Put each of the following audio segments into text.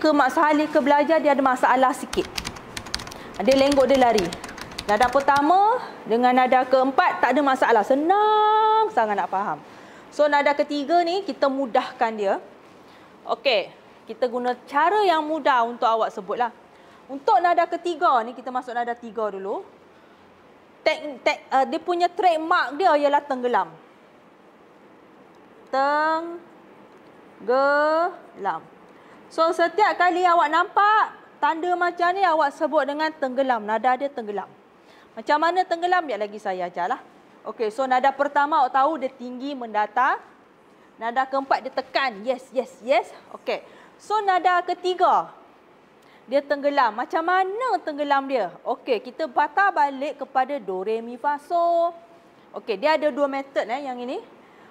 ke Mak Salih ke belajar dia ada masalah sikit. Dia lenggok dia lari. Nada pertama dengan nada keempat tak ada masalah. Senang sangat nak faham. So nada ketiga ni kita mudahkan dia. Okey, kita guna cara yang mudah untuk awak sebutlah. Untuk nada ketiga ni kita masuk nada tiga dulu. Tek, tek, uh, dia punya trademark dia ialah tenggelam. Tenggelam. So setiap kali awak nampak tanda macam ni awak sebut dengan tenggelam. Nada dia tenggelam. Macam mana tenggelam biar lagi saya ajarlah. Okay, so nada pertama awak tahu dia tinggi mendata. Nada keempat dia tekan. Yes, yes, yes. Okay, So nada ketiga dia tenggelam. Macam mana tenggelam dia? Okey, kita patah balik kepada do re mi fa so. Okey, dia ada dua method eh yang ini.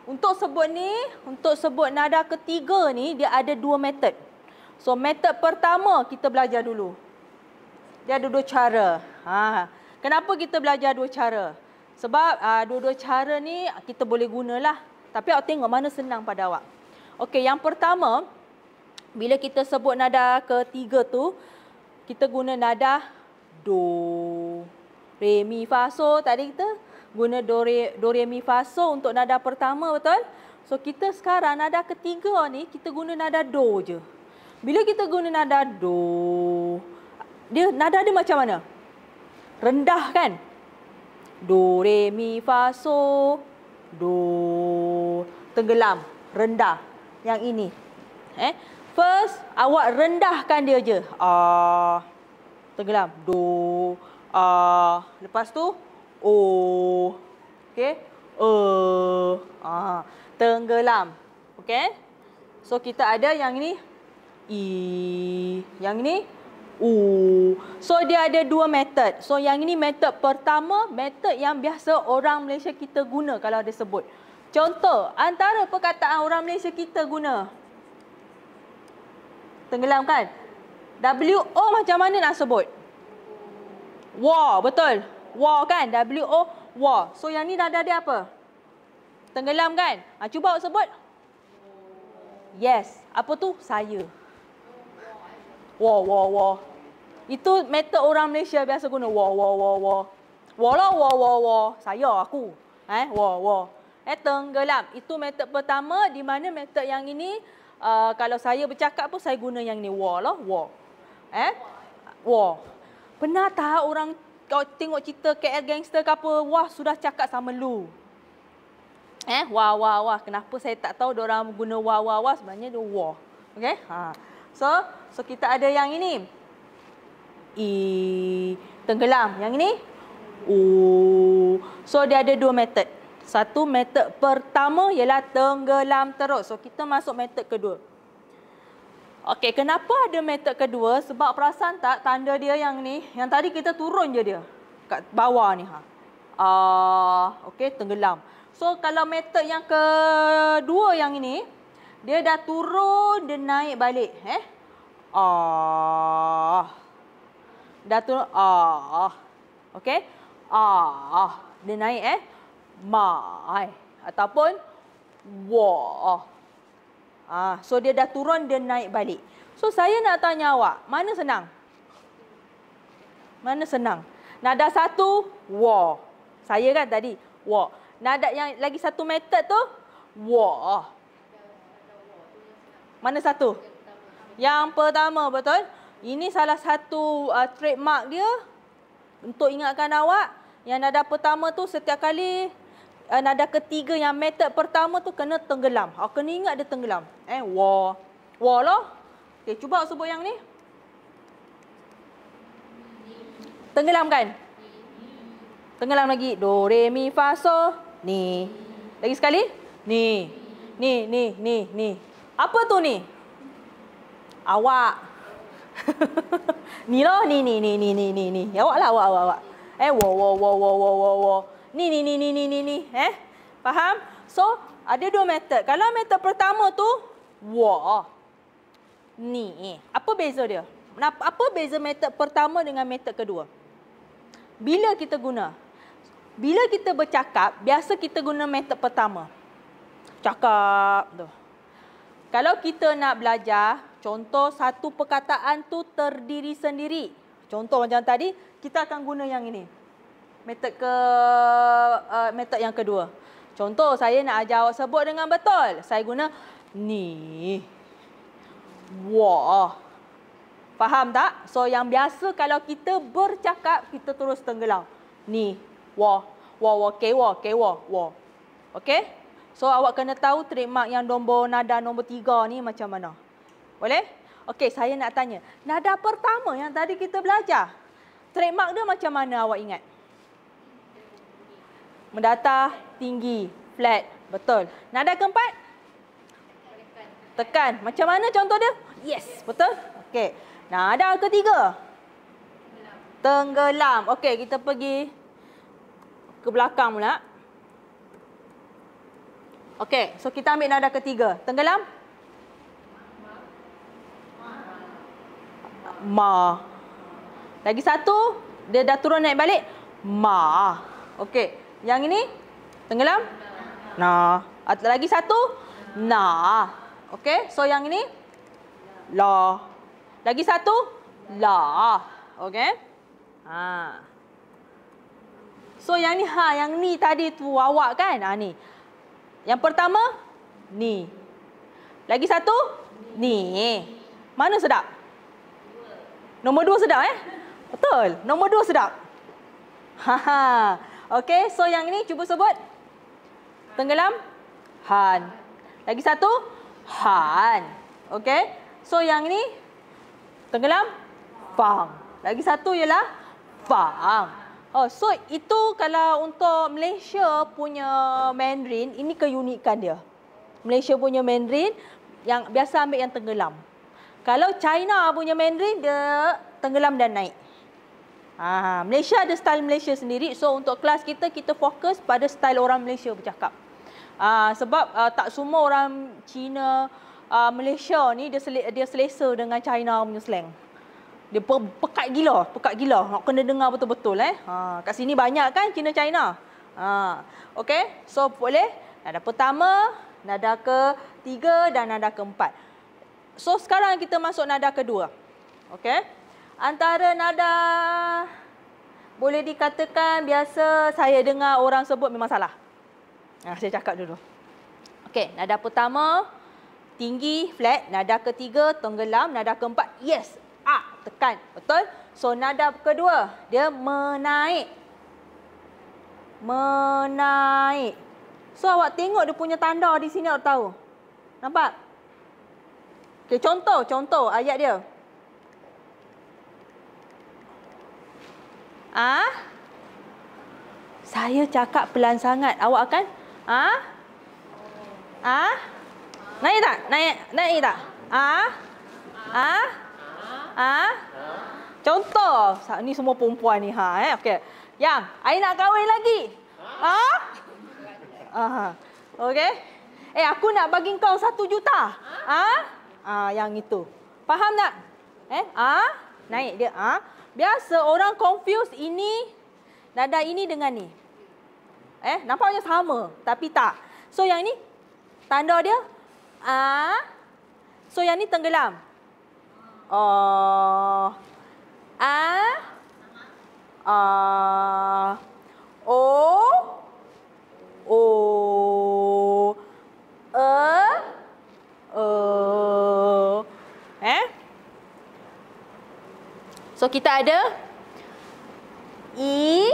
Untuk sebut ni, untuk sebut nada ketiga ni dia ada dua method. So method pertama kita belajar dulu. Dia ada dua cara. Ha. Kenapa kita belajar dua cara? Sebab uh, dua-dua cara ni kita boleh gunalah. Tapi awak tengok mana senang pada awak. Okey, yang pertama bila kita sebut nada ketiga tu kita guna nada do. Re mi fa so tadi kita guna do re do re mi fa so untuk nada pertama betul? So kita sekarang nada ketiga ni kita guna nada do je. Bila kita guna nada do, dia nada dia macam mana? Rendah kan? Do re mi fa so do tenggelam rendah yang ini. Eh? First awak rendahkan dia je. Ah tenggelam do ah lepas tu o oh. okey eh uh, ah tenggelam okey so kita ada yang ini E. Yang ini U. So dia ada dua method. So yang ini method pertama, method yang biasa orang Malaysia kita guna kalau ada sebut. Contoh, antara perkataan orang Malaysia kita guna. Tenggelam kan? W-O macam mana nak sebut? War, betul. War kan? W-O, war. So yang ni dah ada apa? Tenggelam kan? Ha, cuba awak sebut. Yes. Apa tu? Saya. Saya wo wo wo. Itu method orang Malaysia biasa guna wo wo wo wo. Wo lo lah, wo wo wo. Saya aku. Eh wo wo. Eh tenggelam. Itu method pertama di mana method yang ini uh, kalau saya bercakap pun saya guna yang ni wo lo lah, wo. Eh wo. Pernah tak orang kau tengok cerita KL gangster ke apa? Wah, sudah cakap sama lu. Eh, wah wah wah. Kenapa saya tak tahu dia orang guna wah wah wah sebenarnya dia wah. Okey? Ha. So, so kita ada yang ini. I tenggelam. Yang ini U. So dia ada dua method. Satu method pertama ialah tenggelam terus. So kita masuk method kedua. Okey, kenapa ada method kedua? Sebab perasan tak tanda dia yang ni, yang tadi kita turun je dia kat bawah ni ha. Ah, uh, okey tenggelam. So kalau method yang kedua yang ini, dia dah turun, dia naik balik. Eh? Ah. Dah turun, ah. Okey? Ah. Dia naik, eh? Mai. Ataupun, wah. Ah. So, dia dah turun, dia naik balik. So, saya nak tanya awak, mana senang? Mana senang? Nada satu, wah. Saya kan tadi, wah. Nada yang lagi satu method tu, wah. Mana satu? Yang pertama betul. Ini salah satu uh, trademark dia untuk ingatkan awak yang nada pertama tu setiap kali uh, nada ketiga yang method pertama tu kena tenggelam. Awak kena ingat dia tenggelam. Eh, wa. Wa lah. Okey, cuba awak sebut yang ni. Tenggelam kan? Tenggelam lagi. Do, re, mi, fa, so. Ni. Lagi sekali. Ni. Ni, ni, ni, ni. Apa tu ni? Awak. ni lah, ni, ni, ni, ni, ni, ni, ni. Awak lah, awak, awak, awak. Eh, wo, wo, wo, wo, wo, wo, wo. Ni, ni, ni, ni, ni, ni, ni. Eh, faham? So, ada dua method. Kalau method pertama tu, wo. Ni. Apa beza dia? Apa beza method pertama dengan method kedua? Bila kita guna? Bila kita bercakap, biasa kita guna method pertama. Cakap. Tuh. Kalau kita nak belajar, contoh satu perkataan tu terdiri sendiri. Contoh macam tadi, kita akan guna yang ini. Metod ke uh, eh, metod yang kedua. Contoh saya nak ajar awak sebut dengan betul. Saya guna ni. Wah. Faham tak? So yang biasa kalau kita bercakap kita terus tenggelam. Ni. Wah. Wah wah ke wah ke wah wah. Okey? So awak kena tahu trademark yang nombor nada nombor tiga ni macam mana. Boleh? Okey, saya nak tanya. Nada pertama yang tadi kita belajar. Trademark dia macam mana awak ingat? Mendata, tinggi, flat. Betul. Nada keempat? Tekan. Macam mana contoh dia? Yes. Betul? Okey. Nada ketiga? Tenggelam. Okey, kita pergi ke belakang pula. Okey, so kita ambil nada ketiga. Tenggelam. Ma. Lagi satu, dia dah turun naik balik. Ma. Okey, yang ini tenggelam. Na. Atau lagi satu, na. Okey, so yang ini la. Lagi satu, la. Okey. Ha. So yang ni ha, yang ni tadi tu awak kan? Ha ni. Yang pertama, ni. Lagi satu, ni. Mana sedap? Nombor dua sedap eh? Betul. Nombor dua sedap. Haha. Okey, so yang ini cuba sebut. Tenggelam. Han. Lagi satu. Han. Okey. So yang ini. Tenggelam. pang. Lagi satu ialah. pang. Oh, so itu kalau untuk Malaysia punya Mandarin, ini keunikan dia. Malaysia punya Mandarin yang biasa ambil yang tenggelam. Kalau China punya Mandarin, dia tenggelam dan naik. Ah, Malaysia ada style Malaysia sendiri. So untuk kelas kita, kita fokus pada style orang Malaysia bercakap. Ah, sebab ah, tak semua orang China, ah, Malaysia ni dia, sel dia selesa dengan China punya slang dia pe pekat gila, pekat gila. Nak kena dengar betul-betul eh. Ha, kat sini banyak kan China China. Ha, okey. So boleh nada pertama, nada ke tiga dan nada keempat. So sekarang kita masuk nada kedua. Okey. Antara nada boleh dikatakan biasa saya dengar orang sebut memang salah. Ha, saya cakap dulu. Okey, nada pertama tinggi flat, nada ketiga tenggelam, nada keempat yes, A ah, tekan. Betul? So nada kedua dia menaik. Menaik. So awak tengok dia punya tanda di sini awak tahu. Nampak? Okey contoh, contoh ayat dia. Ah? Ha? Saya cakap pelan sangat. Awak akan ah? Ha? Ah? Ha? Naik tak? Naik naik tak? Ah? Ah? Ha? ha? Ha? ha? Contoh, saat ni semua perempuan ni ha eh. Okey. Yang, ai nak kahwin lagi. Ha? Ha. ha? Okey. Eh, aku nak bagi kau satu juta. Ha? ha? Ha, yang itu. Faham tak? Eh, ha? Naik dia. Ha? Biasa orang confuse ini dada ini dengan ni. Eh, nampaknya sama, tapi tak. So yang ni, tanda dia ah. Ha? So yang ni tenggelam. Uh, uh, o a a o e e eh so kita ada i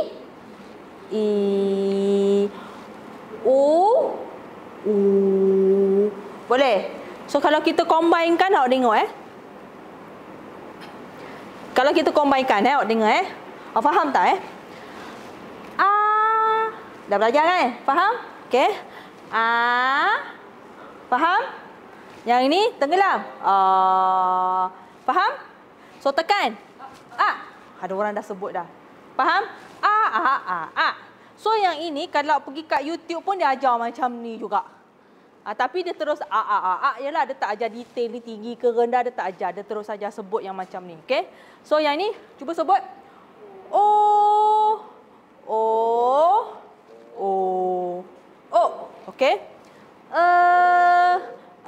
i u u boleh so kalau kita combine kan awak tengok eh kalau kita combinekan eh, awak dengar eh. Awak faham tak eh? A. Dah belajar kan? Eh? Faham? Okey. A. Faham? Yang ini tenggelam. A. Faham? So tekan. A. Ada orang dah sebut dah. Faham? A a a a. So yang ini kalau pergi kat YouTube pun dia ajar macam ni juga. Uh, tapi dia terus a ah, a ah, a a yalah dia tak ajar detail ni tinggi ke rendah dia tak ajar. Dia terus saja sebut yang macam ni. Okey. So yang ni cuba sebut. o o o o, Okey. E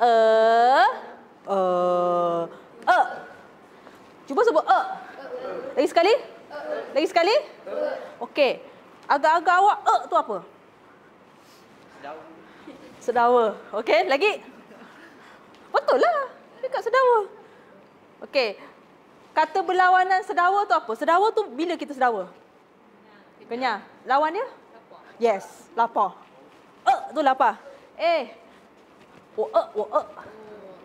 e e e, Cuba sebut e Lagi sekali? Lagi sekali? Okey. Agak-agak awak e tu apa? Sedawa. Okey, lagi. Betul lah. Dekat sedawa. Okey. Kata berlawanan sedawa tu apa? Sedawa tu bila kita sedawa? Kenyal. Kenyal. Lawan dia? Yes, lapar. Eh, tu lapar. Eh. Wo e, e. E. eh, wo eh.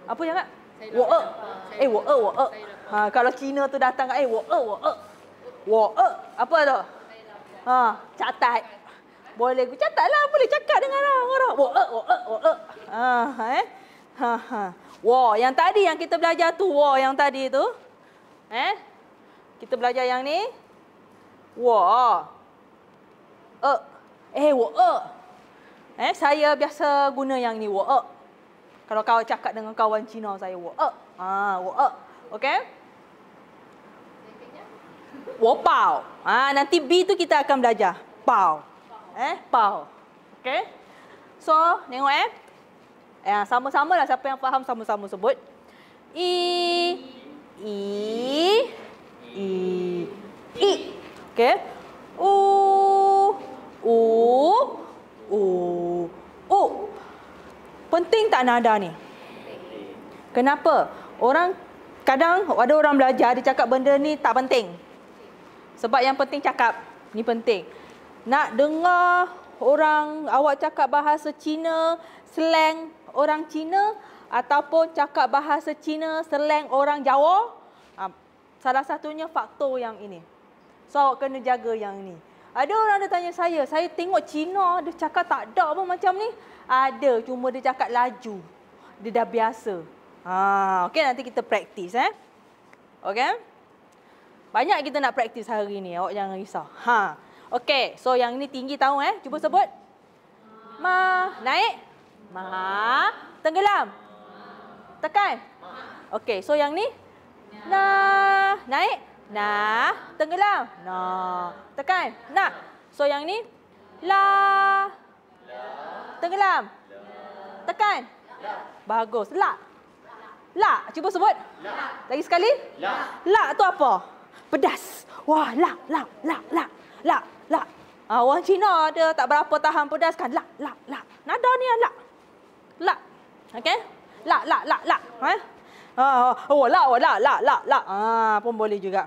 Apa yang kat? Wo eh. Eh, wo eh, wo eh. Ha, kalau Cina tu datang kat eh, wo eh, wo eh. Wo eh. Apa tu? Ha, catat. Boleh ku cakap lah, boleh cakap dengan orang orang. Wo e, e, e. eh, wo eh, wo eh. Ha, eh. Ha, ha. Wo, yang tadi yang kita belajar tu, wo yang tadi tu. Eh? Kita belajar yang ni. Wo. Eh. Eh, wo eh. Eh, saya biasa guna yang ni, wo eh. Kalau kau cakap dengan kawan Cina saya, wo eh. Ha, wo eh. Okey? Wo pau. Ha, nanti B tu kita akan belajar. Pau eh pau okey so tengok eh ya eh, sama-samalah siapa yang faham sama-sama sebut i i i i okey u u u u penting tak nada ni kenapa orang kadang ada orang belajar dia cakap benda ni tak penting sebab yang penting cakap ni penting nak dengar orang awak cakap bahasa Cina, slang orang Cina ataupun cakap bahasa Cina, slang orang Jawa. Ah, salah satunya faktor yang ini. So awak kena jaga yang ini. Ada orang ada tanya saya, saya tengok Cina dia cakap tak ada pun macam ni. Ada, cuma dia cakap laju. Dia dah biasa. Ha, okay nanti kita praktis eh. Okey. Banyak kita nak praktis hari ni, awak jangan risau. Ha. Okey, so yang ini tinggi tahu eh. Cuba sebut. Ma. Naik. Ma. Tenggelam. Tekan. Okey, so yang ni? Na. Naik. Na. Tenggelam. Na. Tekan. Na. So yang ni? La. Tenggelam. Tekan. Bagus. La. La. Cuba sebut. La. Lagi sekali. La. La tu apa? Pedas. Wah, la, la, la, la, la. La lak. Ha, orang Cina ada tak berapa tahan pedas kan? Lak, lak, lak. Nada ni lah, lak. Lak. Okey? Lak, lak, lak, lak. Ha? Ha, oh, lak, oh, lak, lak, lak, lak. Ha, pun boleh juga.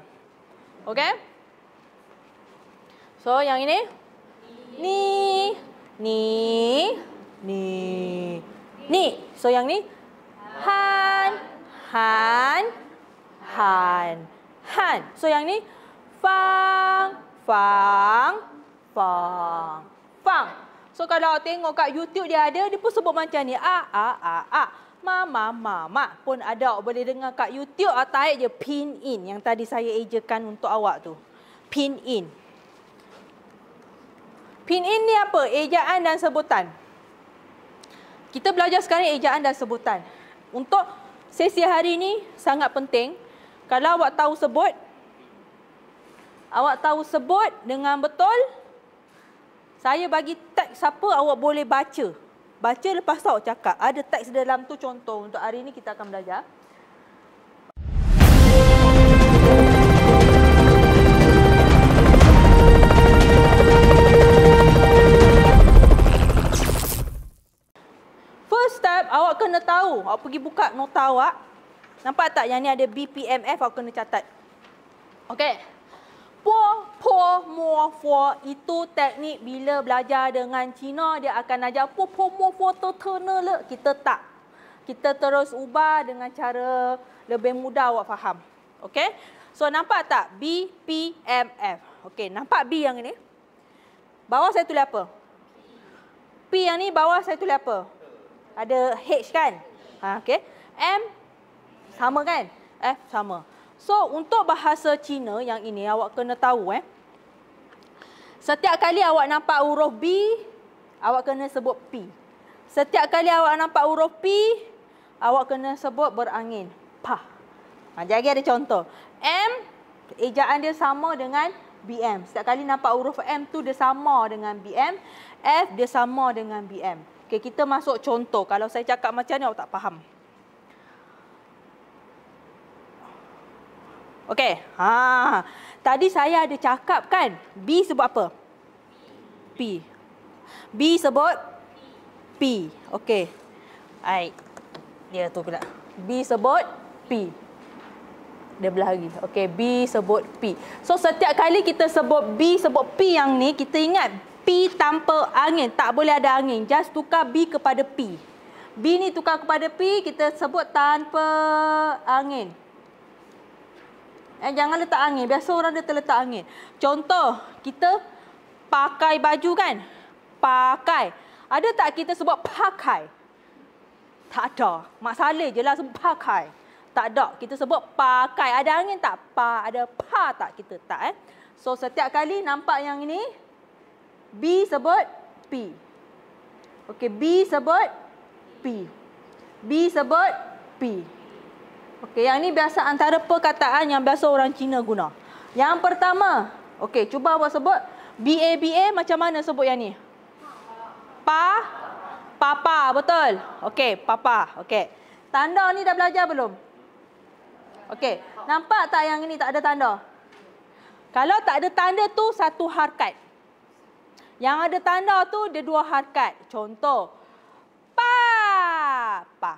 okay, So, yang ini? Ni. Ni. Ni. Ni. So, yang ni? Han. Han. Han. Han. So, yang ni? Fang. Fang, fang, fang. So kalau tengok kat YouTube dia ada, dia pun sebut macam ni. A, a, a, a. Mama, mama pun ada. Boleh dengar kat YouTube. Ah, Taik je pin in yang tadi saya ejakan untuk awak tu. Pin in. Pin in ni apa? Ejaan dan sebutan. Kita belajar sekarang ejaan dan sebutan. Untuk sesi hari ni sangat penting. Kalau awak tahu sebut, Awak tahu sebut dengan betul. Saya bagi teks apa awak boleh baca. Baca lepas tu awak cakap. Ada teks dalam tu contoh. Untuk hari ini kita akan belajar. First step, awak kena tahu. Awak pergi buka nota awak. Nampak tak yang ni ada BPMF awak kena catat. Okay. Poh, poh, mo, fo. Itu teknik bila belajar dengan Cina, dia akan ajar poh, poh, mo, fo, to, to, ne, le. Kita tak. Kita terus ubah dengan cara lebih mudah awak faham. Okay. So, nampak tak? B, P, M, F. Okay, nampak B yang ini? Bawah saya tulis apa? P yang ni bawah saya tulis apa? Ada H kan? Ha, okay. M, sama kan? F, sama. So untuk bahasa Cina yang ini awak kena tahu eh. Setiap kali awak nampak huruf B, awak kena sebut P. Setiap kali awak nampak huruf P, awak kena sebut berangin. Pah. Ha, macam lagi ada contoh. M, ejaan dia sama dengan BM. Setiap kali nampak huruf M tu dia sama dengan BM. F dia sama dengan BM. Okay, kita masuk contoh. Kalau saya cakap macam ni awak tak faham. Okey. Ha. Tadi saya ada cakap kan B sebut apa? P. B sebut P. Okey. Baik. Dia tu pula. B sebut P. Dia belah lagi. Okey, B sebut P. So setiap kali kita sebut B sebut P yang ni, kita ingat P tanpa angin, tak boleh ada angin. Just tukar B kepada P. B ni tukar kepada P, kita sebut tanpa angin. Eh, jangan letak angin. Biasa orang dia terletak angin. Contoh, kita pakai baju kan? Pakai. Ada tak kita sebut pakai? Tak ada. Mak Saleh je lah sebut pakai. Tak ada. Kita sebut pakai. Ada angin tak? Pa, ada pa tak kita? Tak eh. So, setiap kali nampak yang ini. B sebut P. Okey, B sebut P. B sebut P. Okey, yang ni biasa antara perkataan yang biasa orang Cina guna. Yang pertama, okey, cuba awak sebut B b BABA macam mana sebut yang ni? Pa papa, betul. Okey, papa. Okey. Tanda ni dah belajar belum? Okey, nampak tak yang ini tak ada tanda? Kalau tak ada tanda tu satu harkat. Yang ada tanda tu dia dua harkat. Contoh. Pa pa.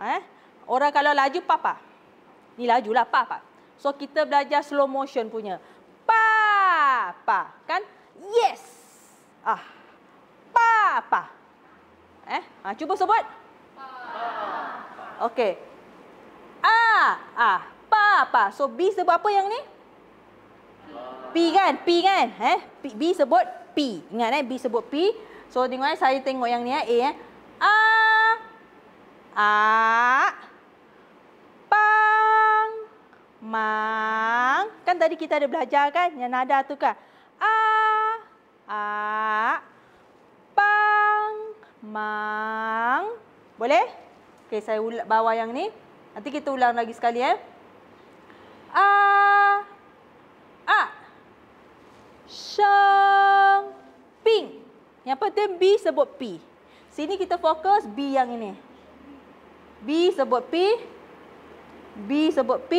Eh? Orang kalau laju papa, Ni lajulah pa pa. So kita belajar slow motion punya. papa kan? Yes. Ah. papa. Eh, ha, cuba sebut. Pa. Okey. Ah, ah, pa So B sebut apa yang ni? P kan? P kan? Eh, P, B sebut P. Ingat eh, B sebut P. So tengok eh, saya tengok yang ni eh. A. A pang, mang. Kan tadi kita ada belajar kan yang nada tu kan. A, a, pang, mang. Boleh? Okey, saya bawa yang ni. Nanti kita ulang lagi sekali eh. A, a, sheng, ping. Yang penting B sebut P. Sini kita fokus B yang ini. B sebut P. B sebut P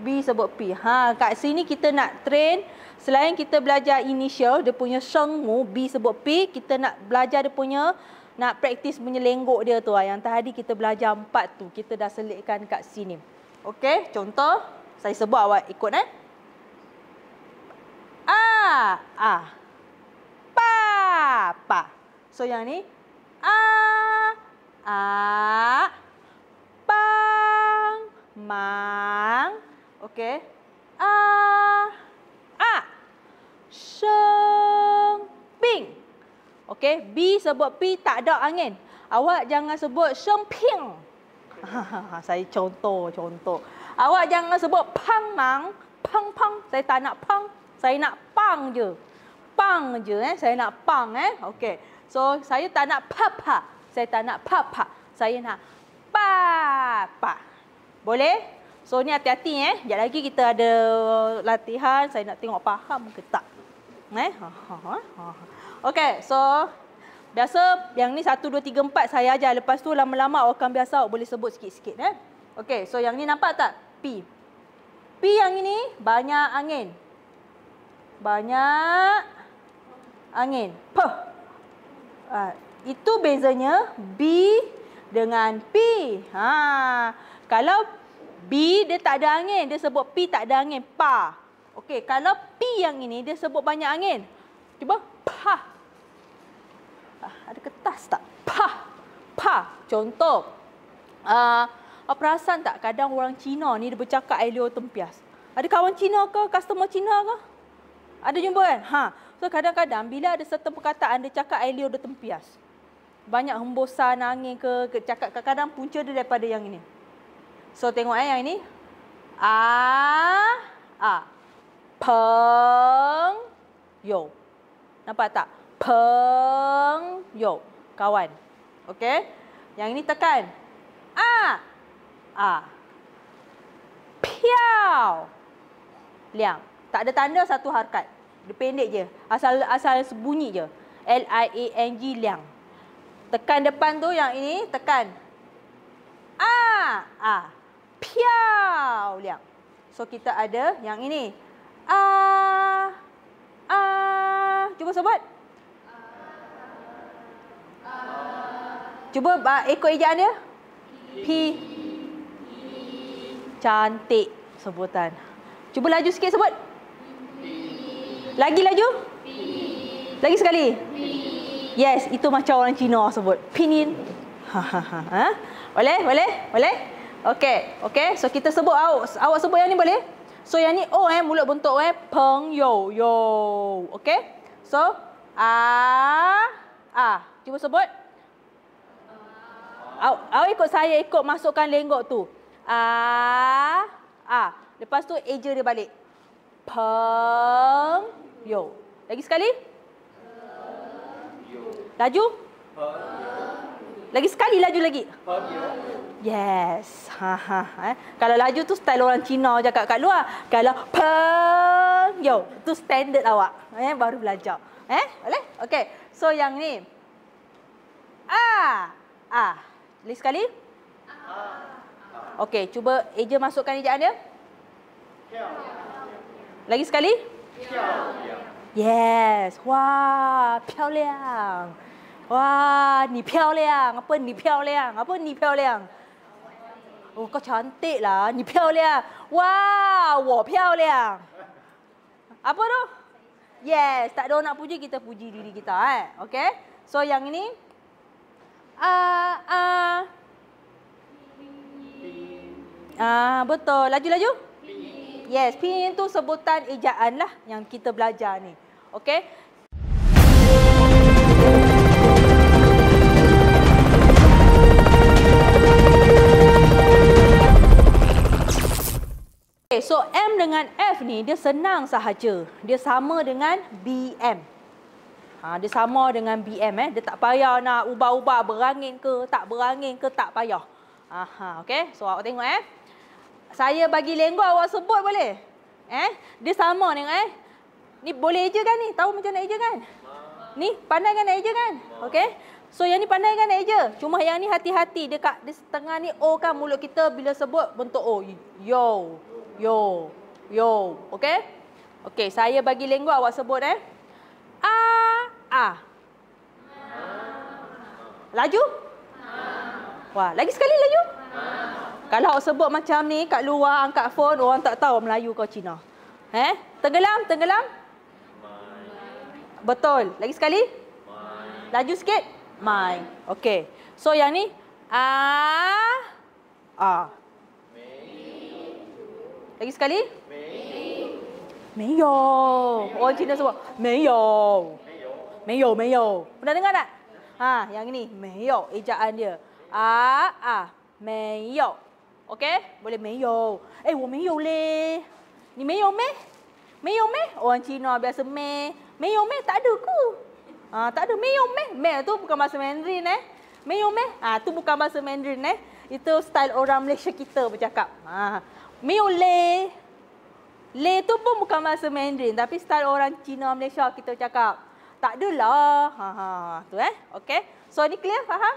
B sebut P ha, Kat sini kita nak train Selain kita belajar initial Dia punya shengmu B sebut P Kita nak belajar dia punya Nak praktis punya lenggok dia tu lah. Yang tadi kita belajar empat tu Kita dah selitkan kat sini Okey, contoh Saya sebut awak ikut eh A A Pa Pa So yang ni A A Mang, okay. okay. A, A, B sebut P tak ada angin. Awak jangan sebut Saya contoh contoh. Awak jangan sebut pang pang pang. mang, Saya tak nak Saya nak pang je. Pang je eh saya nak pang eh okay. so saya tak nak papa saya tak nak papa saya nak papa boleh? So ni hati-hati eh. Sekejap lagi kita ada latihan. Saya nak tengok faham ke tak. Eh? Ha, ha, ha, okay. So biasa yang ni 1, 2, 3, 4 saya ajar. Lepas tu lama-lama awak akan biasa awak boleh sebut sikit-sikit. Eh? Okay. So yang ni nampak tak? P. P yang ini banyak angin. Banyak angin. P. Uh, itu bezanya B dengan P. Haa. Kalau B dia tak ada angin, dia sebut P tak ada angin, pa. Okey, kalau P yang ini dia sebut banyak angin. Cuba pa. Ah, ada kertas tak? Pa. Pa. Contoh. Ah, uh, apa perasan tak kadang orang Cina ni dia bercakap Elio tempias. Ada kawan Cina ke, customer Cina ke? Ada jumpa kan? Ha. So kadang-kadang bila ada certain perkataan dia cakap Elio tempias. Banyak hembusan angin ke, cakap kadang-kadang punca dia daripada yang ini. So tengok eh yang ini. A a peng yo. Nampak tak? Peng yo. Kawan. Okey. Yang ini tekan. A a piao. Liang. Tak ada tanda satu harakat. Dia pendek je. Asal asal bunyi je. L I A N G liang. Tekan depan tu yang ini tekan. A a Piau lihat. So kita ada yang ini. A, ah, A. Ah. Cuba sebut. Cuba ba, ikut ejaan dia. P. Cantik sebutan. Cuba laju sikit sebut. Lagi laju. Lagi sekali. Yes, itu macam orang Cina sebut. Pinin. Ha, ha, ha, ha. Boleh? Boleh? Boleh? Okey, okey. So kita sebut awak, awak sebut yang ni boleh? So yang ni O eh, mulut bentuk eh. Peng yo yo. Okey? So a a. Cuba sebut. Aw aw ikut saya ikut masukkan lenggok tu. A a. Lepas tu eja dia balik. Peng yo. Lagi sekali. Laju. Peng lagi sekali laju lagi. Ya? Yes. Ha, ha, ha. Kalau laju tu style orang Cina je kat, kat luar. Kalau peng. Yo. Tu standard awak. Eh, baru belajar. Eh, boleh? Okay. So yang ni. Ah. Ah. Lagi sekali. Ah. Okay. Cuba eja masukkan ejaan dia. Lagi sekali. Yes. Wah. Wow, Piao 哇，你漂亮，阿笨你漂亮，阿笨你漂亮，哦，够强的啦，你漂亮，哇，我漂亮，阿笨哦，yes，大家都要 oh, lah. puji kita puji diri kita，哎、欸、，OK，so、okay? Eh. yang ini，啊啊，啊，betul，laju ah, ah. ah, laju，yes，pin itu sebutan ejaan lah yang kita belajar ni，OK、okay?。Okay, so M dengan F ni dia senang sahaja. Dia sama dengan BM. Ha, dia sama dengan BM eh. Dia tak payah nak ubah-ubah berangin ke, tak berangin ke, tak payah. Aha, okay. So awak tengok eh. Saya bagi lenggok awak sebut boleh? Eh, dia sama tengok eh. Ni boleh aja kan ni? Tahu macam nak aja kan? Ni pandai kan nak aja kan? Okay. So yang ni pandai kan aja. Cuma yang ni hati-hati dekat kat di setengah ni O kan mulut kita bila sebut bentuk O. Yo yo yo okey okey saya bagi lenggu awak sebut eh a a laju wah lagi sekali laju kalau awak sebut macam ni kat luar angkat phone orang tak tahu Melayu kau Cina eh tenggelam tenggelam betul lagi sekali laju sikit mai okey so yang ni a a lagi sekali. Mei. Mei yo. Orang oh, Cina semua. Mei yo. Mei yo. Mei yo. Pernah dengar tak? Ha, yang ini. Mei yo. Ejaan dia. A a. Mei yo. Okey? Boleh mei yo. Eh, wo mei yo le. Ni mei yo me? Mei yo me? Orang Cina biasa me. Mei yo me tak ada ku. Ha, tak ada mei yo me. Me tu bukan bahasa Mandarin eh. Mei yo me. Ha, tu bukan bahasa Mandarin eh. Itu style orang Malaysia kita bercakap. Ha. Miu le. Le tu pun bukan bahasa Mandarin. Tapi style orang Cina Malaysia kita cakap. Tak adalah. Ha, ha, tu eh. Okay. So ni clear faham?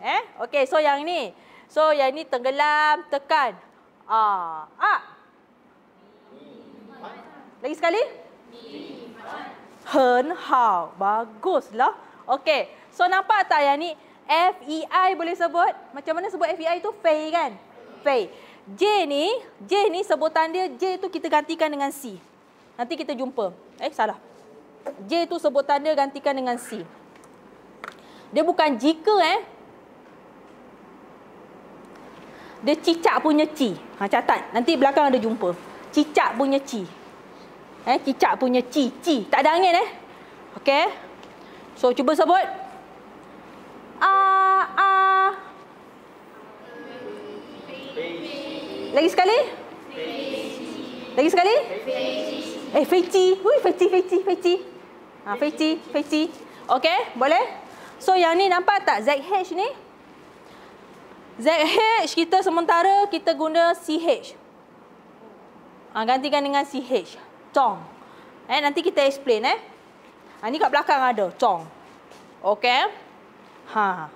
Eh? Okay. So yang ni. So yang ni tenggelam tekan. A. Ah, A. Ah. Lagi sekali. Hen hao. Baguslah. Okay. So nampak tak yang ni? F-E-I boleh sebut? Macam mana sebut e F-E-I tu? pay kan? pay. J ni, J ni sebutan dia J tu kita gantikan dengan C. Nanti kita jumpa. Eh salah. J tu sebutan dia gantikan dengan C. Dia bukan jika eh. Dia cicak punya C. Ha catat. Nanti belakang ada jumpa. Cicak punya C. Eh cicak punya C, C. Tak ada angin eh. Okey. So cuba sebut. Lagi sekali? Feci. Lagi sekali? Feci. Eh, feci. Hui, feci, feci, feci. Ha, ah, feci, feci. Okey, boleh? So, yang ni nampak tak ZH ni? ZH kita sementara kita guna CH. Ha, ah, gantikan dengan CH. Cong. Eh, nanti kita explain eh. Ha, ni kat belakang ada, cong. Okey. Ha.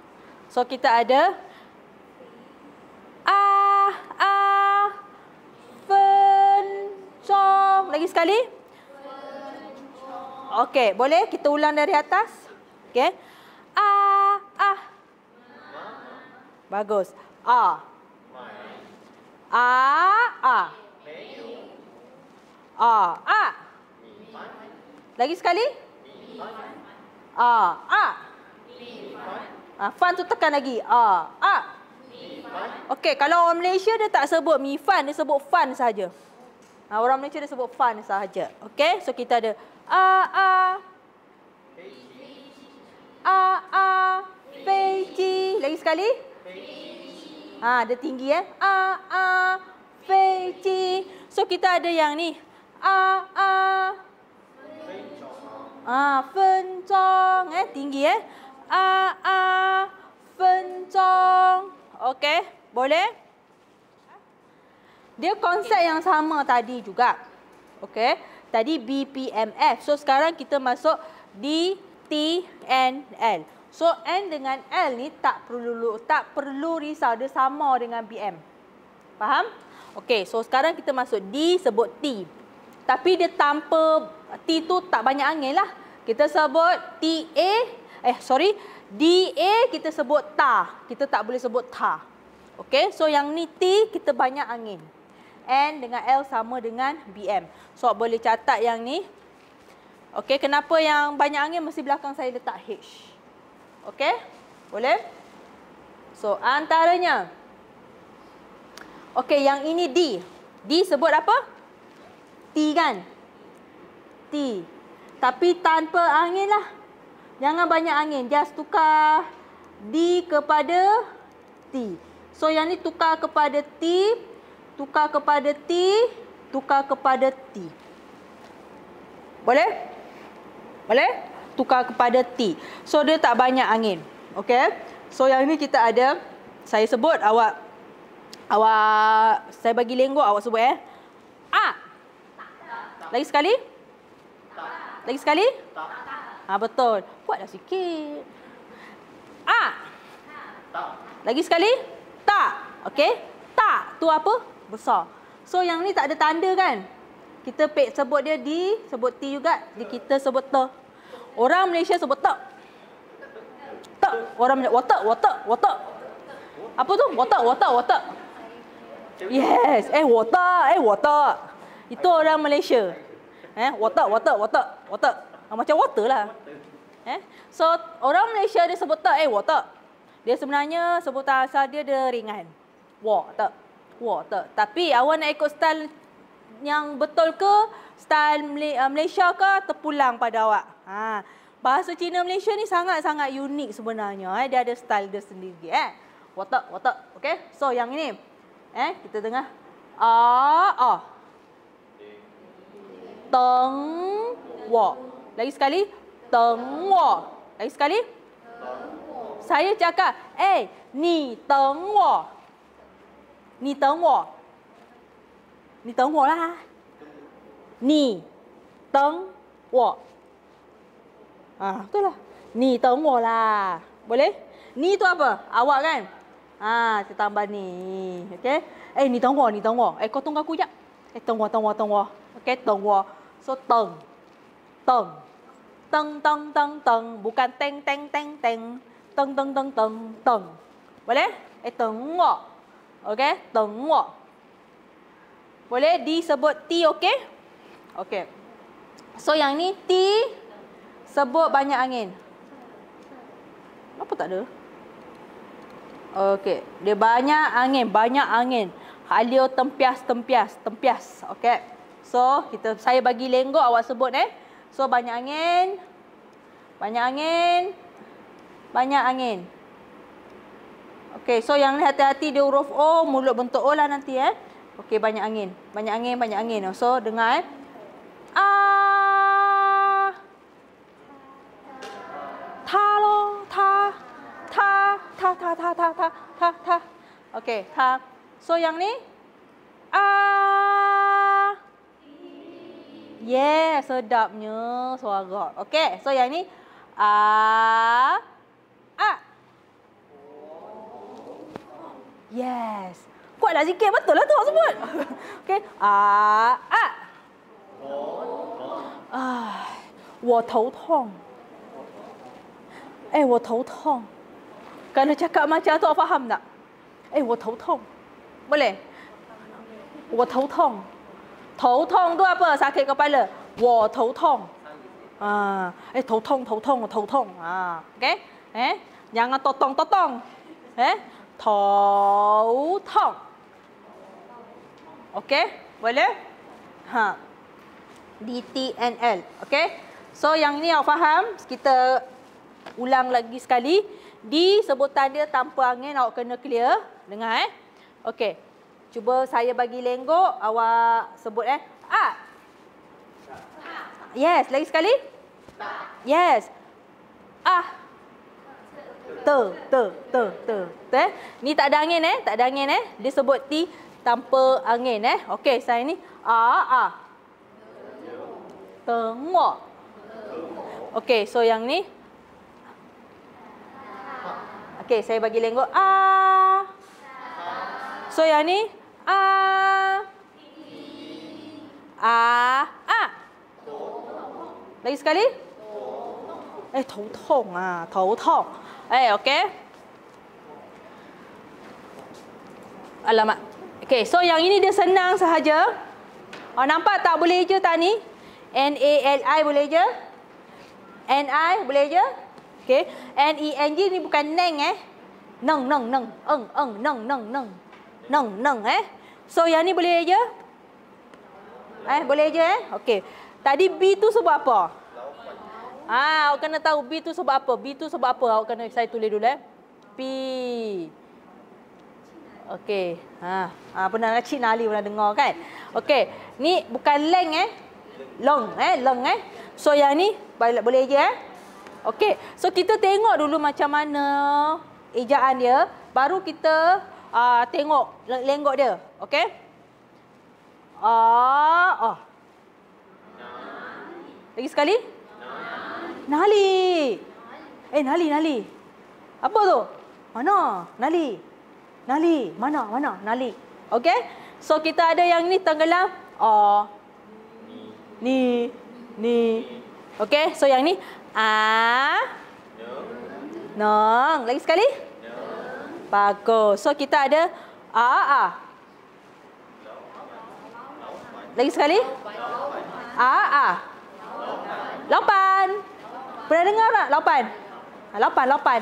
So, kita ada. A. ah. lagi sekali. Okey, boleh kita ulang dari atas? Okey. A A. Bagus. A. A a. A a. Lagi sekali? A a. Ah, fan tu tekan lagi. A a. Okey, kalau orang Malaysia dia tak sebut mi fan, dia sebut fan saja. Ha, orang Malaysia dia sebut fun sahaja. okay? so kita ada a a a a p peji. Lagi sekali. Ha, ada tinggi ya? A a p peji. So kita ada yang ni. A a Ah, ha, fenzong eh tinggi eh. A a fenzong. Okay, boleh? Dia konsep okay. yang sama tadi juga. Okey. Tadi BPMF. So sekarang kita masuk D T N L. So N dengan L ni tak perlu tak perlu risau dia sama dengan BM. Faham? Okey. So sekarang kita masuk D sebut T. Tapi dia tanpa T tu tak banyak angin lah. Kita sebut T A eh sorry D A kita sebut ta. Kita tak boleh sebut ta. Okey. So yang ni T kita banyak angin. N dengan L sama dengan BM. So boleh catat yang ni. Okey, kenapa yang banyak angin mesti belakang saya letak H. Okey? Boleh? So antaranya. Okey, yang ini D. D sebut apa? T kan? T. Tapi tanpa angin lah. Jangan banyak angin. Just tukar D kepada T. So yang ni tukar kepada T tukar kepada T, tukar kepada T. Boleh? Boleh? Tukar kepada T. So, dia tak banyak angin. Okay? So, yang ni kita ada, saya sebut awak, awak, saya bagi lenggok awak sebut eh. A. Lagi sekali? Lagi sekali? Ha, betul. Kuatlah sikit. A. Lagi sekali? Tak. okay, Tak. Tu apa? besar. So yang ni tak ada tanda kan? Kita pek sebut dia di, sebut ti juga. Di kita sebut T. Orang Malaysia sebut T. T. Orang Malaysia, water, water, water. Apa tu? Water, water, water. Yes. Eh, water. Eh, water. Itu orang Malaysia. Eh, water, water, water, water. Ah, macam water lah. Eh? So, orang Malaysia dia sebut T. Eh, water. Dia sebenarnya sebutan asal dia, dia ringan. Water. Wah, tak. Tapi awak nak ikut style yang betul ke? Style uh, Malaysia ke? Terpulang pada awak. Ha. Bahasa Cina Malaysia ni sangat-sangat unik sebenarnya. Eh. Dia ada style dia sendiri. Eh. Watak, tak. Okay. So, yang ini. Eh, kita dengar. Ah, ah. Teng, wa. Lagi sekali. Teng, wa. Lagi sekali. Teng, wa. Saya cakap, eh, ni teng, wa. 你等我，你等我啦，你等我啊！对了，你等我啦，不嘞？你多不？awak kan？啊，就 tambah ni。OK？哎、欸，你等我，你等我。哎、欸，沟通个姑娘。哎、欸，等我，等我，等我。OK？等我，说、so, 等，等，等，等，等，等，不干，等，等，等，等，等，等，等，等，等，不嘞？哎、欸，等我。Okey, tengwa. Boleh disebut T, okey? Okey. So yang ni T sebut banyak angin. Apa tak ada? Okey, dia banyak angin, banyak angin. Halio tempias, tempias, tempias. Okey. So, kita saya bagi lenggok awak sebut eh. So banyak angin. Banyak angin. Banyak angin. Banyak angin. Okey, so yang ni hati-hati dia huruf O, mulut bentuk O lah nanti eh. Okey, banyak angin. Banyak angin, banyak angin. So, dengar eh. A. Ta lo, ta. Ta, ta, ta, ta, ta, ta, ta, ta. Okey, ta. So, yang ni. A. Yeah, sedapnya suara. Okey, so yang ni. A. A. Yes. Kuatlah sikit, betul lah tu awak sebut. Okey. Ah, ah. Oh. Ah. Oh. Eh, wo tou tong. Kalau cakap macam tu awak faham tak? Eh, wo tou tong. Boleh. Wo tou tong. Tou tong tu apa? Sakit kepala. Wo tou tong. Ah, eh tou tong, tou tong, tou tong. Ah, okey. Eh, jangan totong, totong. Eh, Ha. D T N so yang ni awak faham? Kita ulang lagi sekali. Di sebutan dia tanpa angin awak kena clear. Dengar eh. Okey. Cuba saya bagi lenggok awak sebut eh. A. Ah. Yes, lagi sekali. Yes. Ah te, te, te, te, te. Eh? Ni tak ada angin eh, tak ada angin eh. Dia sebut ti tanpa angin eh. Okey, saya ni a, a. Tengo. Okey, so yang ni. Okey, saya bagi lenggok a. So yang ni a. A, a. Lagi sekali. Eh, tau tong ah, tau tong. Eh, okey. Alamak. Okey, so yang ini dia senang sahaja. Oh, nampak tak boleh je tak ni? N A L I boleh je? N I boleh je? Okey. N E N G ni bukan neng eh. Neng neng neng. Eng eng neng neng neng. Neng neng eh. So yang ni boleh je? Eh, boleh je eh? Okey. Tadi B tu sebab apa? Ah, awak kena tahu B tu sebab apa? B tu sebab apa? Awak kena saya tulis dulu eh. P. Okey. Ha, ah, pernah dengar Cik Nali pernah dengar kan? Okey. Ni bukan leng eh. Long eh, long eh. So yang ni boleh boleh je eh. Okey. So kita tengok dulu macam mana ejaan dia, baru kita uh, tengok lenggok dia. Okey. Ah, uh, ah. Lagi sekali. Nali. Eh, Nali, Nali. Apa tu? Mana? Nali. Nali. Mana? Mana? Nali. Okey? So, kita ada yang ni tenggelam. Oh. Ni. Ni. Okey? So, yang ni. Ah. Nong. Lagi sekali. Bagus. So, kita ada. Ah. Ah. Lagi sekali. Ah. Ah. Lompan. Lompan. Pernah dengar tak? Lapan. Lapan, lapan.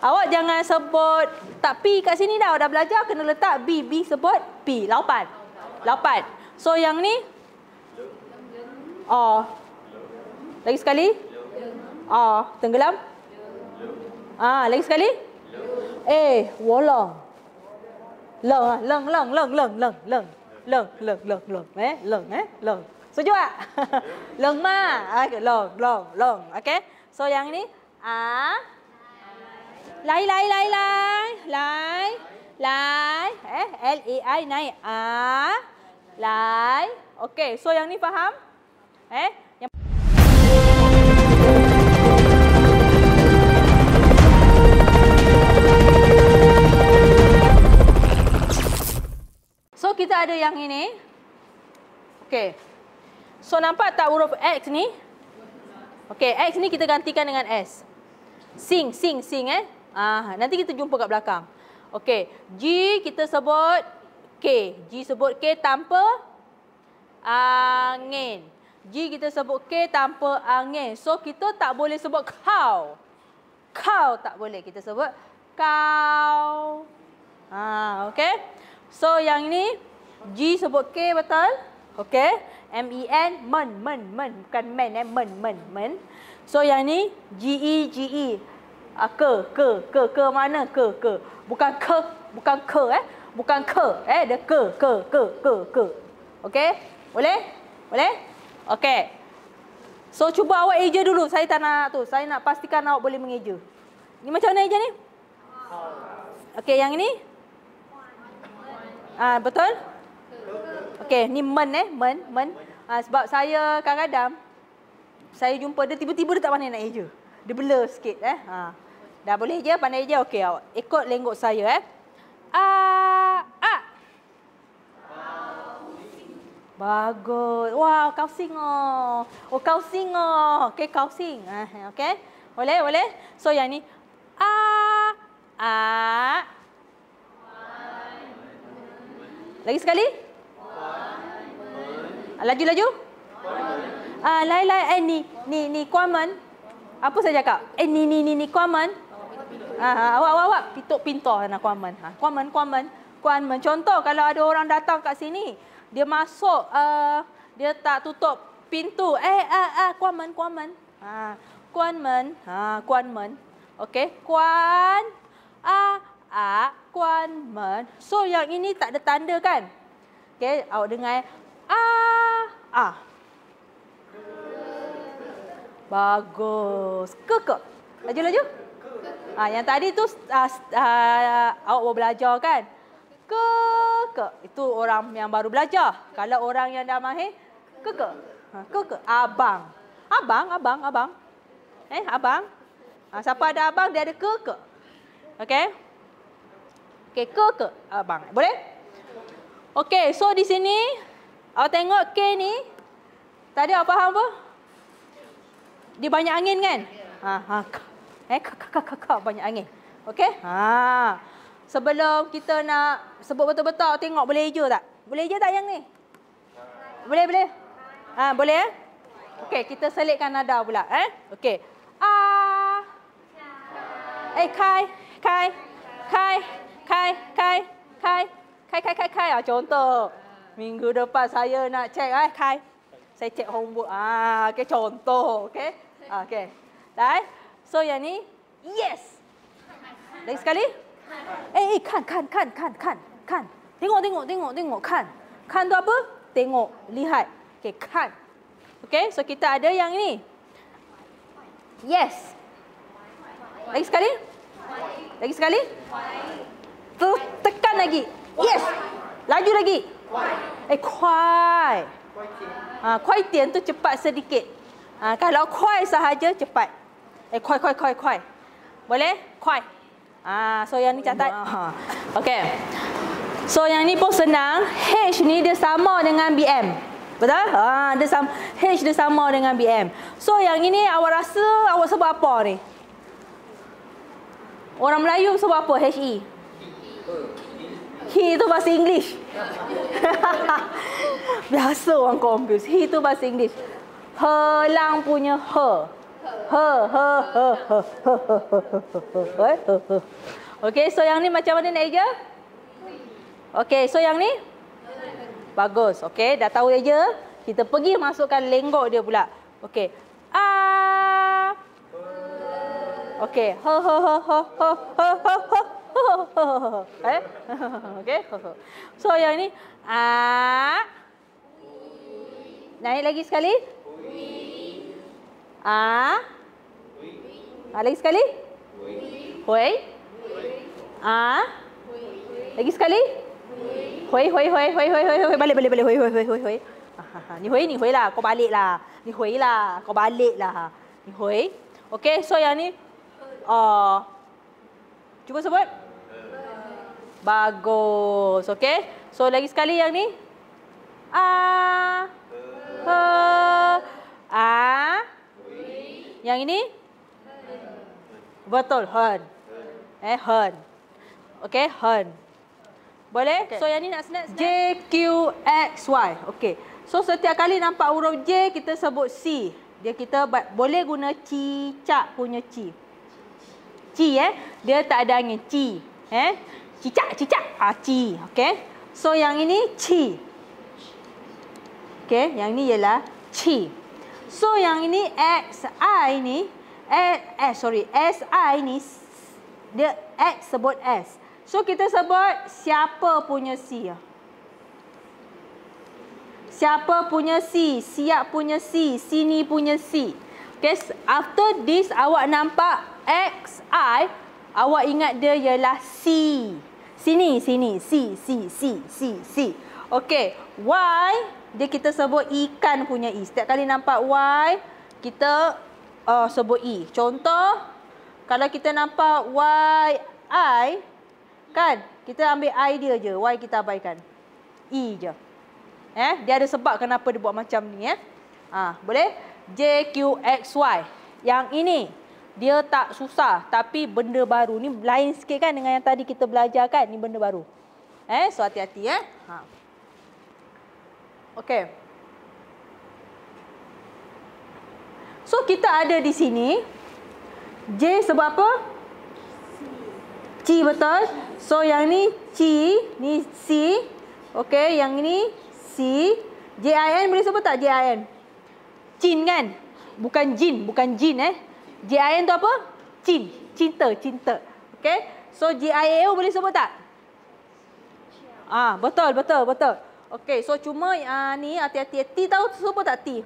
Awak jangan sebut tak P kat sini dah. Dah belajar kena letak B. B sebut P. Lapan. Lapan. So yang ni? Oh. Lagi sekali? Oh. Tenggelam? Ah, lagi sekali? Eh, wolong. Leng, leng, leng, leng, leng, leng, leng, leng, leng, leng, leng, eh, leng, eh, leng. Setuju tak? Leng mah. Leng, leng, leng, okay. So yang ni a lai lai lai lai lai lai eh l e i naik a lai okay, so yang ni faham eh So kita ada yang ini. okay, So nampak tak huruf X ni Okey, X ni kita gantikan dengan S. Sing, sing, sing eh. Ah, nanti kita jumpa kat belakang. Okey, G kita sebut K. G sebut K tanpa angin. G kita sebut K tanpa angin. So, kita tak boleh sebut kau. Kau tak boleh. Kita sebut kau. Ah, okey. So, yang ni G sebut K betul. Okey. M E N men men men bukan men eh men men men. So yang ni G E G E. Uh, ke ke ke ke mana ke ke. Bukan ke, bukan ke eh. Bukan ke eh dia ke ke ke ke ke. Okey? Boleh? Boleh? Okey. So cuba awak eja dulu. Saya tak nak tu. Saya nak pastikan awak boleh mengeja. Ni macam mana eja ni? Okey, yang ini? Ah betul? Okey, ni men eh, men, men. Ha, sebab saya kadang-kadang saya jumpa dia tiba-tiba dia tak pandai nak eja. Dia blur sikit eh. Ha. Dah boleh je pandai eja. Okey, awak ikut lenggok saya eh. A. Ah, ah. Bagus. Wow, kau sing oh. Oh, kau sing oh. Okey, kau sing. Ah, okey. Boleh, boleh. So yang ni A, ah, A. Lagi sekali. Laju-laju. Ah, lai lai eh ni ni ni kuaman. Apa saya cakap? Eh ni ni ni ni kuaman. Ah, ah awak awak awak pintuk pintuk nak kuaman. Ha, kuaman kuaman kuaman. Contoh kalau ada orang datang kat sini, dia masuk uh, dia tak tutup pintu. Eh ah ah kuaman kuaman. Ha, kuaman. Ha, kuaman. Okey, kuan a a kuaman. So yang ini tak ada tanda kan? Okey, awak dengar ah ah. Bagus. Kekek. Laju-laju. Ah yang tadi tu ah, ah, awak baru belajar kan? Kekek. Itu orang yang baru belajar. Kalau orang yang dah mahir, kekek. Ha, kekek abang. Abang, abang, abang. Eh, abang. Ah siapa ada abang dia ada kekek. Okey. Okey, kekek abang. Boleh? Okey, so di sini awak tengok K ni tadi apa faham apa? Dia banyak angin kan? Ha ha. Eh kak kak kak kak banyak angin. Okey? Ha. Sebelum kita nak sebut betul-betul tengok boleh je tak? Boleh je tak yang ni? Boleh boleh. Ha boleh eh? Okey, kita selitkan nada pula eh. Okey. Ah. Eh Kai. Kai, Kai, Kai, Kai. kai. Kai, kai, kai, kai. Ah, contoh. Ah. Minggu depan saya nak cek. Eh, ah, kai. Saya cek homework. Ah, okay, contoh. Okay. Ah, okay. Dah. So, yang ni. Yes. Lagi sekali. Eh, eh, kan, kan, kan, kan, kan. Kan. Tengok, tengok, tengok, tengok. Kan. Kan tu apa? Tengok. Lihat. Okay, kan. Okay, so kita ada yang ni. Yes. Lagi sekali. Lagi sekali. Tekan lagi. Yes. Laju lagi. Kuai, Eh, kuai. Ha, kuai tian tu cepat sedikit. Ha, kalau kuai sahaja cepat. Eh, kuai, kuai, kuai, kuai. Boleh? Kuai. Ha, so yang ni catat. Okay. So yang ni pun senang. H ni dia sama dengan BM. Betul? Ha, dia sama, H dia sama dengan BM. So yang ini awak rasa awak sebab apa ni? Orang Melayu sebab apa? HE. He tu bahasa English. Biasa orang confuse. He tu bahasa English. Helang punya he he he he he he he her, her, her. Okay, so yang ni macam mana nak Okay, so yang ni? Bagus. Okay, dah tahu eja. Kita pergi masukkan lenggok dia pula. Okay. Ah. Okay. Ho, ho, ho, ho, ho, ho, ho, ho. eh? Okey. So yang ini a Naik lagi sekali. A. Lagi sekali. Hoi. A. Lagi sekali. Hoi hoi hoi hoi hoi hoi hoi balik balik balik hoi hoi hoi hoi hoi. Ni hoi ni hoi lah kau balik lah. Ni hoi lah kau balik lah. Ni hoi. Okey, so yang ini, a. Cuba sebut. Bagus. Okey. So lagi sekali yang ni. A. H. A. Yang ini? Betul. Hen. Eh, hen. Okey, hen. Boleh? Okay. So yang ni nak snap J Q X Y. Okey. So setiap kali nampak huruf J kita sebut C. Dia kita boleh guna cicak punya c, c, eh. Dia tak ada angin c, Eh? cicak, cicak. Ah, ci. Okay. So, yang ini ci. Okay. Yang ini ialah ci. So, yang ini X, I ni. Eh, eh, sorry. S, I ni. Dia X sebut S. So, kita sebut siapa punya C. Ya. Siapa punya C. Siap punya C. Sini punya C. Okay. After this, awak nampak X, I. Awak ingat dia ialah C. C. Sini, sini. C, C, C, C, C. Okey. Y, dia kita sebut ikan punya E. Setiap kali nampak Y, kita uh, sebut E. Contoh, kalau kita nampak Y, I, kan? Kita ambil I dia je. Y kita abaikan. E je. Eh, dia ada sebab kenapa dia buat macam ni. Eh? Ha, boleh? J, Q, X, Y. Yang ini. Ini dia tak susah tapi benda baru ni lain sikit kan dengan yang tadi kita belajar kan ni benda baru. Eh so hati-hati eh. Ha. Okey. So kita ada di sini J sebab apa? C betul. So yang ni C, ni C. Okay, yang ni C. J I N boleh sebut tak J I N? Jin kan? Bukan jin, bukan jin eh g tu apa? Cin. Cinta, cinta. Okay. So g boleh sebut tak? Ah Betul, betul, betul. Okay. So cuma uh, ni hati-hati. T tahu sebut tak T?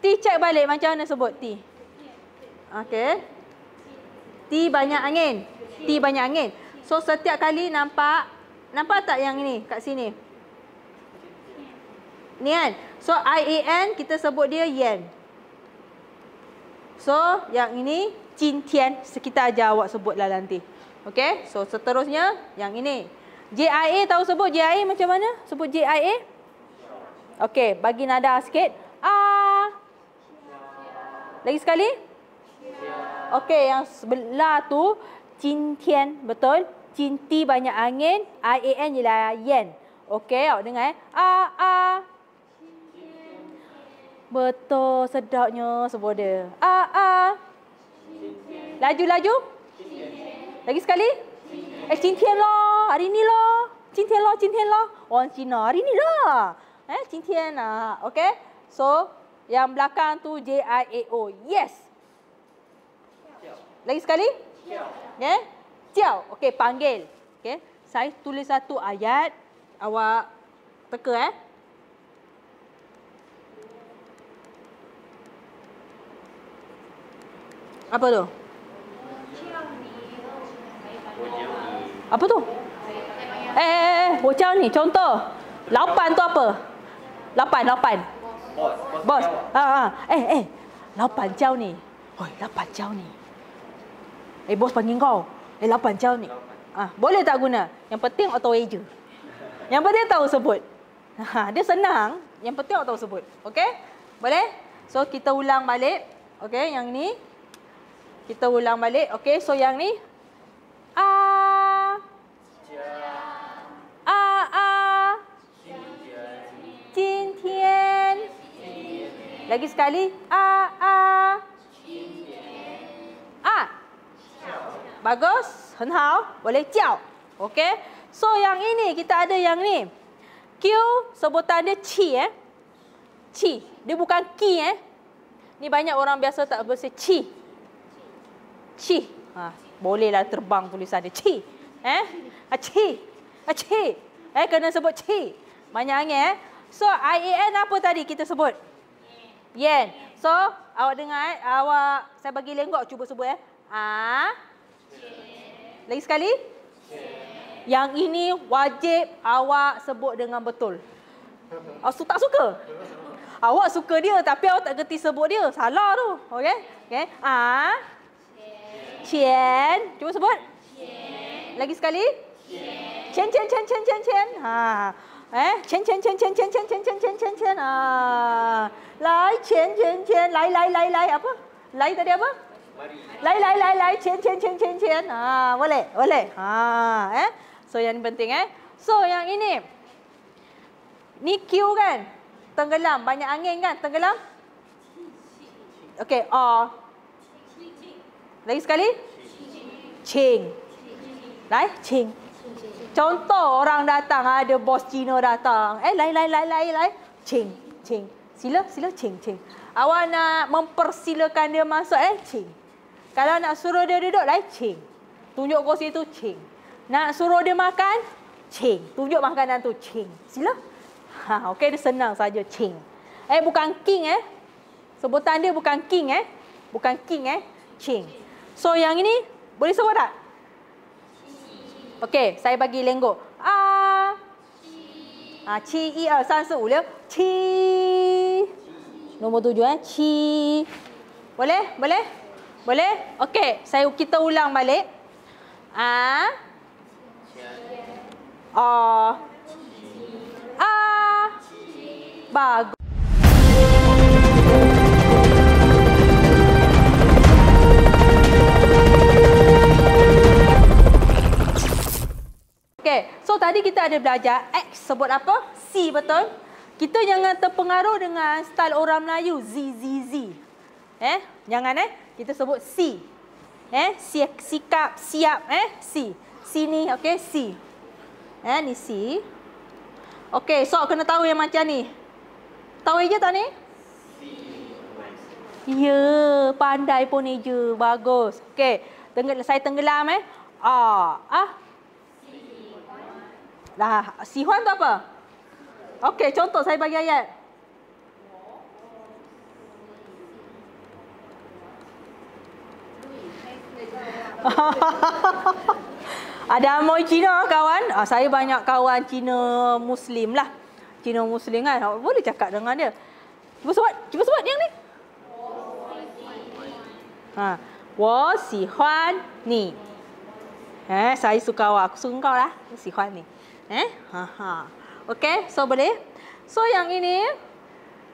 T check balik macam mana sebut T? Okay. T banyak angin. T banyak angin. So setiap kali nampak. Nampak tak yang ini, kat sini? Ni kan? So ian kita sebut dia Yen. So yang ini Cintian sekitar aja awak sebutlah nanti. okay? So seterusnya yang ini. JIA tahu sebut JIA macam mana? Sebut JIA? Okay, bagi nada sikit. A. Ah! Lagi sekali? Okay, yang sebelah tu Cintian betul? Cinti banyak angin, IAN ialah yen. okay? awak dengar eh. A ah, a ah! Betul, sedapnya sebuah dia. Ah, ah. Laju, laju. Lagi sekali. Eh, cintian lo, Hari ni lo, Cintian lo, cintian lah. Orang Cina, hari ni lo. Lah. Eh, cintian lah. Okay. So, yang belakang tu J-I-A-O. Yes. Lagi sekali. Ciao. Yeah. Ciao. Okay, panggil. Okay. Saya tulis satu ayat. Awak teka eh. Apa tu? Apa tu? Eh, eh eh eh, wocang ni contoh. Lapan tu apa? Lapan, lapan. Bos. Bos. Ha ha. Eh eh. Lapan jauh ni. Hoi, lapan jauh ni. Eh bos panggil kau. Eh lapan jauh ni. Ah, ha, boleh tak guna? Yang penting auto je. Yang penting tahu sebut. Ha, dia senang. Yang penting auto sebut. Okey? Boleh? So kita ulang balik. Okey, yang ni. Kita ulang balik. Okey, so yang ni. A. A. A. Jin tian. Lagi sekali. A. A. A. Bagus. Henhao. Boleh jiao. Okey. So yang ini kita ada yang ni. Q sebutan dia chi eh. Chi. Dia bukan ki eh. Ni banyak orang biasa tak bersih chi. Aci. Ha, bolehlah terbang tulisan dia. Ci. Eh? Aci. Ha, Aci. Ha, eh, kena sebut ci. Banyak angin eh. So, IAN apa tadi kita sebut? Yen. So, awak dengar eh? Awak, saya bagi lenggok cuba sebut eh. A. Ah. Lagi sekali. Yang ini wajib awak sebut dengan betul. Awak tak suka? Awak suka dia tapi awak tak kerti sebut dia. Salah tu. Okay? Okay? A. Ah. A. Cien. Cuba sebut. Cien. Lagi sekali. Cien. Cien, cien, cien, cien, cien. Ha. Eh, cien, cien, cien, cien, cien, cien, cien, cien, cien, cien, Ha. Lai, cien, cien, cien. Lai, lai, lai, lai. Apa? Lai tadi apa? Lai, lai, lai, lai. Cien, cien, cien, cien, cien. Ha. Boleh, boleh. Ha. Eh. So, yang penting eh. So, yang ini. Ni Q kan? Tenggelam. Banyak angin kan? Tenggelam? Okay, R. Lagi sekali? Ching. Lai? Ching. Contoh orang datang, ada bos Cina datang. Eh, lai, lai, lai, lai, lai. Ching. Ching. Sila, sila, ching, ching. Awak nak mempersilakan dia masuk, eh, ching. Kalau nak suruh dia duduk, lai, ching. Tunjuk kursi tu, ching. Nak suruh dia makan, ching. Tunjuk makanan tu, ching. Sila. Ha, okey, dia senang saja, ching. Eh, bukan king, eh. Sebutan dia bukan king, eh. Bukan king, eh. Ching. So yang ini boleh sebut tak? Okey, saya bagi lenggok. A. Ah, chi 1 2 3 4 5. Chi. Nombor 7 eh. Chi. Boleh? Boleh? Boleh? Okey, saya kita ulang balik. A. A. A. Bagus. Okay, so tadi kita ada belajar X sebut apa? C betul? Kita jangan terpengaruh dengan style orang Melayu Z Z Z. Eh, jangan eh. Kita sebut C. Eh, sikap, siap eh, C. Sini, okey, C. Eh, ni C. Okey, so kena tahu yang macam ni. Tahu aja tak ni? C. Ya, pandai pun aja. Bagus. Okey. Tenggel saya tenggelam eh. A, ah. ah. Nah, sihuan tu apa? Okey, contoh saya bagi ayat. Ada amoi Cina kawan? Ah, saya banyak kawan Cina Muslim lah. Cina Muslim kan? Awak ah, boleh cakap dengan dia. Cuba sebut, cuba sebut yang ni. Ha. Wo si huan ni. Eh, saya suka awak. Aku suka kau lah. Si huan ni. Eh? Haha. Okey, so boleh. So yang ini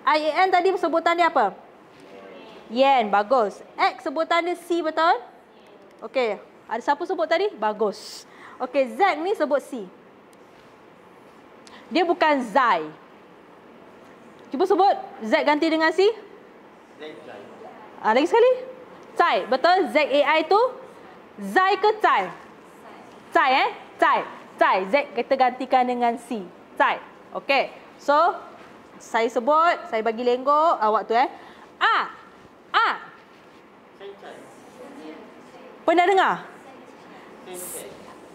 IAN tadi sebutan dia apa? Yen, bagus. X sebutan dia C betul? Okey. Ada siapa sebut tadi? Bagus. Okey, Z ni sebut C. Dia bukan Zai. Cuba sebut Z ganti dengan C. Ah, lagi sekali. Zai, betul? Z-A-I tu? Zai ke Zai? Zai, eh? Zai. Zai. Z kita gantikan dengan C. Zai. Okey. So, saya sebut. Saya bagi lenggok awak ah, tu eh. A. A. Pernah dengar?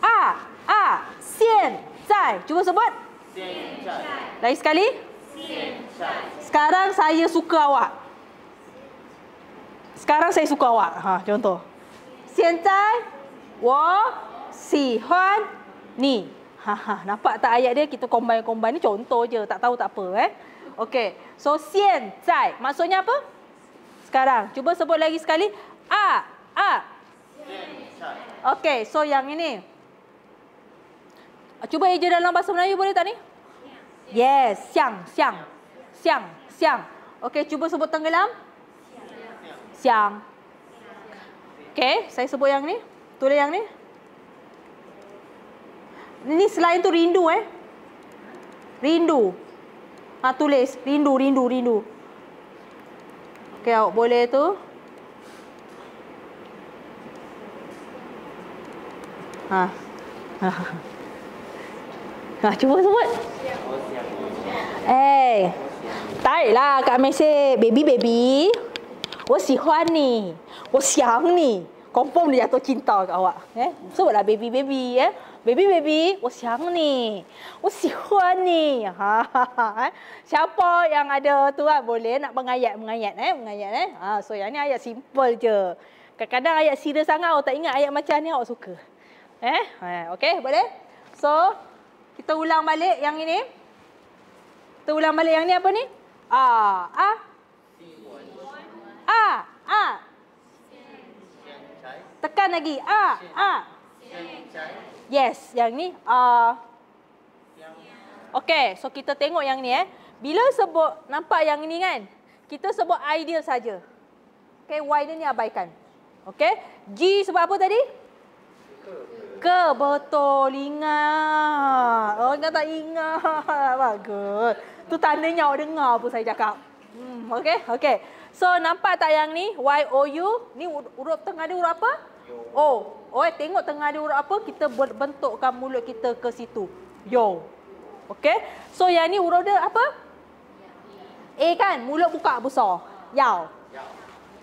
A. A. Sien. Zai. Cuba sebut. Sien. Lain sekali. Sien. Sekarang saya suka awak. Sekarang saya suka awak. Ha, contoh. Sien. Zai. Wo. Si. Huan ni. Ha ha nampak tak ayat dia kita combine-combine ni contoh je tak tahu tak apa eh. Okey. So xian zai maksudnya apa? Sekarang cuba sebut lagi sekali. A a. Okey, so yang ini. Cuba eja dalam bahasa Melayu boleh tak ni? Yes, siang, siang. Siang, siang. Okey, cuba sebut tenggelam. Siang. Okey, saya sebut yang ni. Tulis yang ni. Ni selain tu rindu eh. Rindu. Ha tulis. Rindu, rindu, rindu. Okey awak boleh tu. Ha. Ha. Ha cuba sebut. Eh. Hey. lah kat mesej. Baby, baby. Wo oh, si huan ni. Wo oh, siang ni. Confirm dia tu cinta kat awak. Eh. Sebutlah baby, baby. Eh baby baby, yang kan? nak mengayat eh? Eh? Ha, simple je. Kadang-kadang macam ni awak suka. Eh? Ha, boleh? So kita ulang balik yang ini. Kita ulang balik yang ni apa ni? Ah, ah. Ah, ah. Tekan lagi. Ah, ah. Yes, yang ni. Uh, okay, so kita tengok yang ni. Eh. Bila sebut, nampak yang ni kan? Kita sebut ideal saja. Okay, Y dia ni abaikan. Okay, G sebab apa tadi? Ke betul. ingat. Oh, ingat tak ingat. Bagus. Tu tandanya awak dengar apa saya cakap. Hmm, okay, okay. So, nampak tak yang ni? Y, O, U. Ni urut tengah dia huruf apa? O. Oi, tengok tengah ada huruf apa, kita bentukkan mulut kita ke situ. Yo. Okey. So yang ni huruf dia apa? A kan? Mulut buka besar. Yao.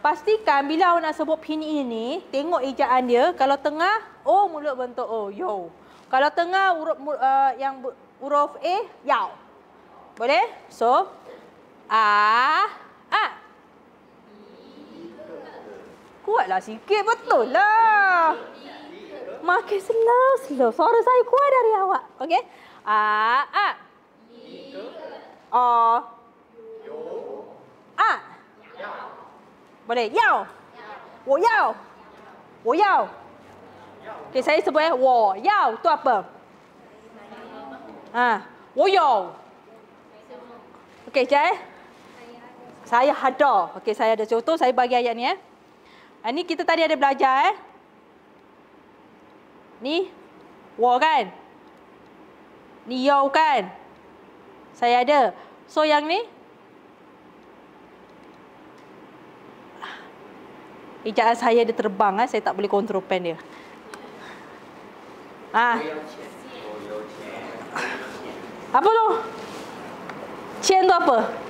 Pastikan bila awak nak sebut pinyin ini, tengok ejaan dia. Kalau tengah, oh, mulut bentuk oh, Yo. Kalau tengah huruf uh, yang huruf A, Yao. Boleh? So, A, ah, A. Ah kuatlah sikit betul lah. Makin slow slow. Suara saya kuat dari awak. Okey. A a. O. Yo. A. Boleh. Yao. Wo yao. Wo yao. Okey, saya sebut eh. Wo yao tu apa? Ha. Wo yao. Okey, saya, eh. Saya ada. Okey, saya ada contoh. Saya bagi ayat ni eh. Ini ah, kita tadi ada belajar eh. Ni wo kan? Ni you kan? Saya ada. So yang ni? Ijaz eh, ah, saya dia terbang eh, saya tak boleh kontrol pen dia. Ah. Oh, apa tu? Chen tu apa?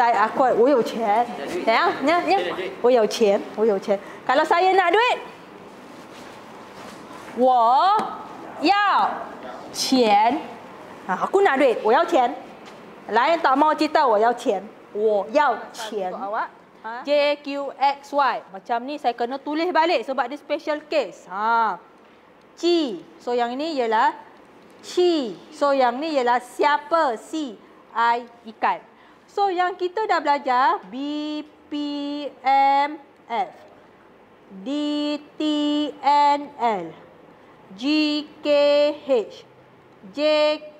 saya aku 我有钱，怎样？你看，你看，我有钱，我有钱。Kalau saya ada ada ada Saya saya saya Kalau nak duit, 我要钱。啊，我拿 ya. ha, duit，我要钱。来，打猫知道我要钱，我要钱。J oh, ya, oh, ya, ha? Q X Y macam ni saya kena tulis balik sebab dia special case. Ha. C. So yang ini ialah C. So yang ni ialah siapa C I ikan. So yang kita dah belajar B P M F D T N L G K H J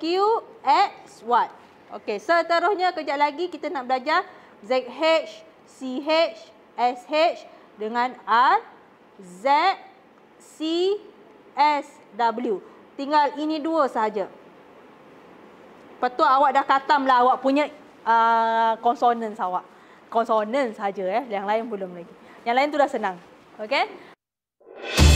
Q X Y. Okey, seterusnya kejap lagi kita nak belajar Z H C H S H dengan R Z C S W. Tinggal ini dua sahaja. Betul awak dah katam lah awak punya consonants ah, awak. konsonan saja eh, yang lain belum lagi. Yang lain tu dah senang. Okay?